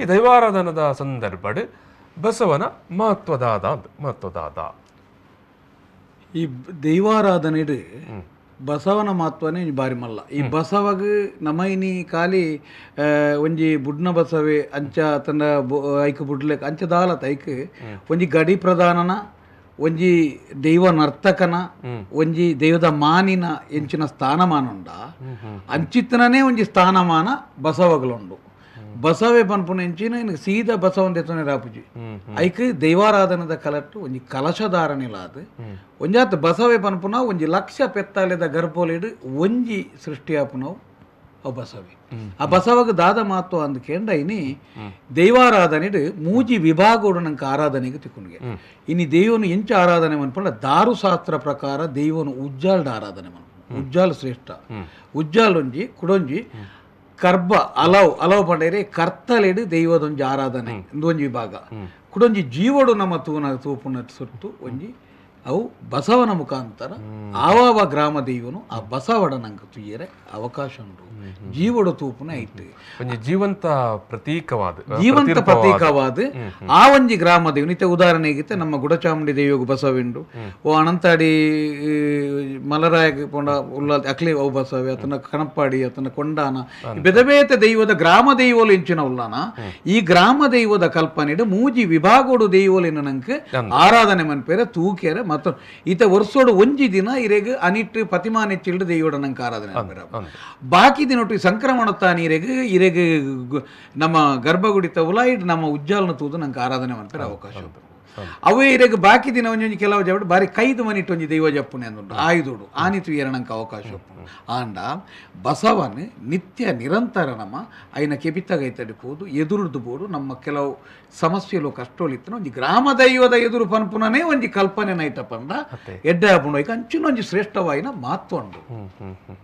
ಈ ದೈವಾರಾಧನದ ಸಂದರ್ಭಡ್ ಬಸವನ ಮಹತ್ವದಾದ ಮಹತ್ವದಾದ ಈ தெய்வாராதனைடு ಬಸವನ ಮಹತ್ವನೇ ಬಾರಿ ಮಲ್ಲ ಈ ಬಸವಗ್ ನಮೈನಿ ಕಾಲಿ ಒಂಜಿ ಬುಡ್ನ ಬಸವೆ ಅಂಚ ತನ್ನ ಐಕ ಬುಡ್ಲೆ ಅಂಚ ಐಕ್ ಒಂಜಿ ಗಡಿ ಪ್ರಧಾನನ ಒಂಜಿ ದೈವ ನರ್ತಕನ ಒಂಜಿ ದೈವದ ಮಾನಿನ ಎಂಚಿನ ಸ್ಥಾನಮಾನ ಉಂಡ ಅಂಚಿತನೇ ಒಂಜಿ ಸ್ಥಾನಮಾನ ಬಸವಗಳುಂಡು ಬಸವೇ ಪನ್ಪುನ ಎಂಚಿನ எனக்கு சீத பசவன் தெத்தனை ராப்புச்சு ஐக்கு தெய்வாராதனத கலட்டு கொஞ்சம் கலசதாரணிலாது கொஞ்சாத்து பசவே ಪನ್ಪುನ ಒಂಜಿ ಲಕ್ಷ ಪೆತ್ತಾಲೆದ ಗರ್ಭೋಲಿಡು ಒಂಜಿ ಸೃಷ್ಟಿಯಾಪುನವು ಅವು ಬಸವೆ ಆ ಬಸವಗೆ ದಾದ ಮಾತು ಅಂದ್ಕೇಂಡ ಇನಿ ದೈವಾರಾಧನೆಡು ಮೂಜಿ ವಿಭಾಗೋಡು ನಂಗೆ ಆರಾಧನೆಗೆ ಇನಿ ದೇವನು ಎಂಚ ಆರಾಧನೆ ಮನ್ಪಂಡ ದಾರುಶಾಸ್ತ್ರ ಪ್ರಕಾರ ದೇವನು ಉಜ್ಜಾಲ್ಡ್ ಆರಾಧನೆ ಮನ್ಪಂಡ ಉಜ್ಜಾಲ್ ಶ್ರೇಷ್ಠ ಉಜ್ಜಾಲ್ ಒಂಜಿ ಕುಡೊಂಜಿ ಕರ್ಬ ಅಲವ್ ಅಲವ್ ಪಂಡೇರಿ ಕರ್ತಲೆಡು ದೈವದೊಂಜಿ ಆರಾಧನೆ ಇಂದೊಂಜಿ ವಿಭಾಗ ಒಂಜಿ ಜೀವಡು ನಮ್ಮ ತೂನ ತೂಪುನ ಸುತ್ತು ಒಂಜಿ ಅವು ಬಸವನ ಮುಖಾಂತರ ಆವಾವ ಗ್ರಾಮ ದೈವನು ಆ ಬಸವಡ ನಂಗೆ ತುಯ್ಯರೆ ಅವಕಾಶ ಉಂಟು ಜೀವಡ ತೂಪುನ ಐತೆ ಜೀವಂತ ಪ್ರತೀಕವಾದ ಜೀವಂತ ಪ್ರತೀಕವಾದ ಆ ಒಂಜಿ ಗ್ರಾಮ ದೇವನು ಇತ್ತೆ ನಮ್ಮ ಗುಡಚಾಮುಂಡಿ ದೇವಿಯೋಗ ಬಸವೆಂಡು ಓ ಅನಂತಾಡಿ ಮಲರಾಯ ಪೊಂಡ ಉಲ್ಲ ಅಕ್ಲಿ ಅವು ಬಸವೆ ಅತನ ಕಣಪ್ಪಾಡಿ ಅತನ ಕೊಂಡಾನ ಬೆದಬೇತ ದೈವದ ಗ್ರಾಮ ದೈವಲು ಇಂಚಿನ ಉಲ್ಲಾನ ಈ ಗ್ರಾಮ ದೈವದ ಕಲ್ಪನೆ ಮೂಜಿ ವಿಭಾಗೋಡು ದೈವೋಲಿನ ನಂಗೆ ಆರಾಧನೆ ಮನ್ಪೇರೆ ತೂಕೆರೆ ಮತ್ತು ಈತ ವರ್ಷೋಡು ಒಂಜಿ ದಿನ ಇರೆಗ್ ಅನಿಟ್ಟು ಪತಿಮಾನೆ ಚಿಲ್ಡ್ ದೇವಿಯೋಡ ನಂಗೆ ಆರಾಧನೆ ಬಾಕಿ ದಿನೊಟ್ಟು ಸಂಕ್ರಮಣ ತಾನಿ ಇರೆಗ್ ಇರೆಗ್ ನಮ್ಮ ಗರ್ಭಗುಡಿತ ಉಲಾಯಿಡ್ ನಮ್ಮ ಉಜ್ಜಾಲನ ತೂದು ನಂಗೆ ಆರಾಧನೆ ಮಾಡ್ತಾರೆ ಅವಕಾಶ ಉಂಟು ಅವೇ ಇರಗ ಬಾಕಿ ದಿನ ಒಂಜೊಂಜಿ ಕೆಲವು ಬಾರಿ ಕೈದು ಮನಿಟ್ಟು ಒಂಜಿ ದೈವ ಜಪ್ಪುನೆ ಅಂದುಂಡು ಆಯುದುಡು ಆನಿತು ಏರಣಂಕ ಅವಕಾಶ ಆಂಡ ಬಸವನ್ ನಿತ್ಯ ನಿರಂತರ ನಮ್ಮ ಐನ ಕೆಬಿತ್ತಗೈತಡಿ ಕೂದು ಎದುರುದು ಬೋಡು ನಮ್ಮ ಕೆಲವು ಸಮಸ್ಯೆಲು ಕಷ್ಟೋಲಿತ್ತನ ಒಂಜಿ ಗ್ರಾಮ ದೈವದ ಎದುರು ಪನ್ಪುನನೇ ಒಂಜಿ ಕಲ್ಪನೆ ನೈತಪ್ಪ ಅಂಡ ಎಡ್ಡೆ ಆಪುಂಡು ಅಂಚಿನ ಒಂಜಿ ಶ್ರೇಷ್ಠವಾಯಿನ ಮಾತು